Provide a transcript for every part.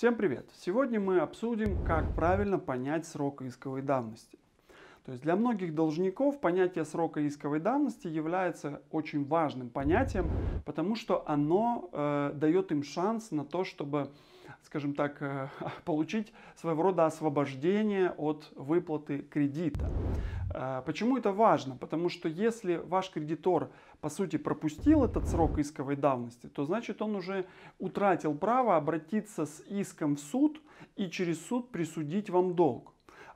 Всем привет! Сегодня мы обсудим, как правильно понять срок исковой давности. То есть для многих должников понятие срока исковой давности является очень важным понятием, потому что оно э, дает им шанс на то, чтобы, скажем так, э, получить своего рода освобождение от выплаты кредита. Э, почему это важно? Потому что если ваш кредитор, по сути, пропустил этот срок исковой давности, то значит он уже утратил право обратиться с иском в суд и через суд присудить вам долг.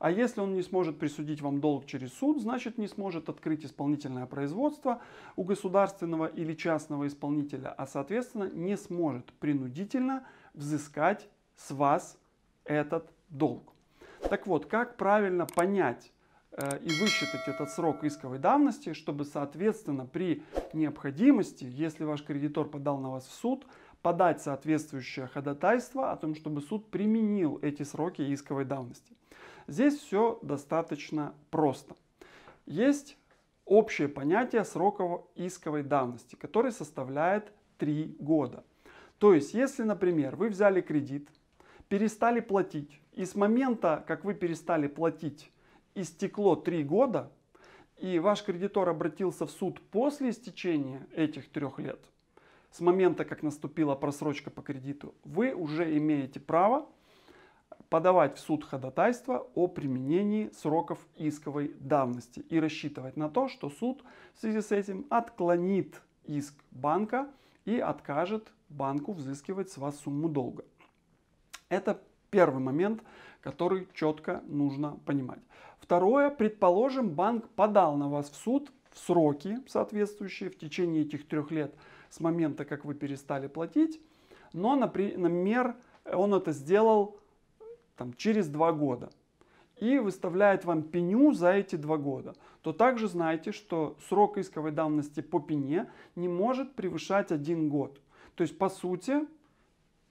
А если он не сможет присудить вам долг через суд, значит не сможет открыть исполнительное производство у государственного или частного исполнителя, а соответственно не сможет принудительно взыскать с вас этот долг. Так вот, как правильно понять э, и высчитать этот срок исковой давности, чтобы, соответственно, при необходимости, если ваш кредитор подал на вас в суд, подать соответствующее ходатайство о том, чтобы суд применил эти сроки исковой давности. Здесь все достаточно просто. Есть общее понятие срока исковой давности, который составляет 3 года. То есть, если, например, вы взяли кредит, перестали платить, и с момента, как вы перестали платить, истекло 3 года, и ваш кредитор обратился в суд после истечения этих трех лет, с момента, как наступила просрочка по кредиту, вы уже имеете право подавать в суд ходатайство о применении сроков исковой давности и рассчитывать на то, что суд в связи с этим отклонит иск банка и откажет банку взыскивать с вас сумму долга. Это первый момент, который четко нужно понимать. Второе, предположим, банк подал на вас в суд в сроки соответствующие в течение этих трех лет с момента, как вы перестали платить, но, например, он это сделал там, через два года и выставляет вам пеню за эти два года, то также знайте, что срок исковой давности по пене не может превышать один год. То есть, по сути,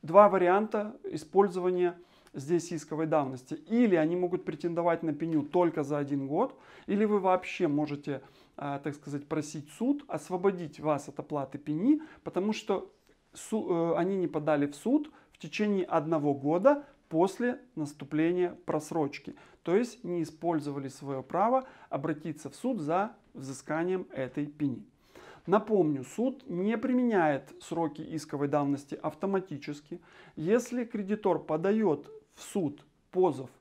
два варианта использования здесь исковой давности. Или они могут претендовать на пеню только за один год, или вы вообще можете, а, так сказать, просить суд освободить вас от оплаты пени, потому что э, они не подали в суд в течение одного года после наступления просрочки, то есть не использовали свое право обратиться в суд за взысканием этой пени. Напомню, суд не применяет сроки исковой давности автоматически. Если кредитор подает в суд позов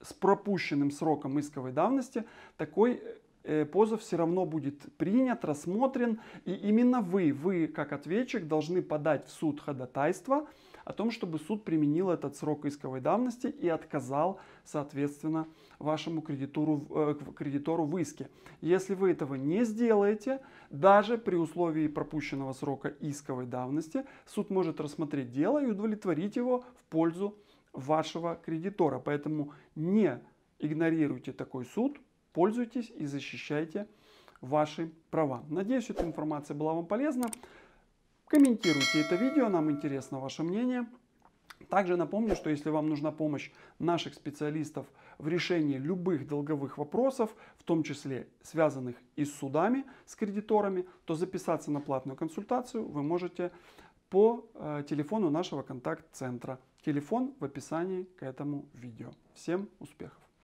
с пропущенным сроком исковой давности, такой э, Э, позов все равно будет принят, рассмотрен, и именно вы, вы как ответчик должны подать в суд ходатайство о том, чтобы суд применил этот срок исковой давности и отказал, соответственно, вашему кредитору, э, кредитору в иске. Если вы этого не сделаете, даже при условии пропущенного срока исковой давности, суд может рассмотреть дело и удовлетворить его в пользу вашего кредитора. Поэтому не игнорируйте такой суд, пользуйтесь и защищайте ваши права. Надеюсь, эта информация была вам полезна. Комментируйте это видео, нам интересно ваше мнение. Также напомню, что если вам нужна помощь наших специалистов в решении любых долговых вопросов, в том числе связанных и с судами, с кредиторами, то записаться на платную консультацию вы можете по э, телефону нашего контакт-центра. Телефон в описании к этому видео. Всем успехов!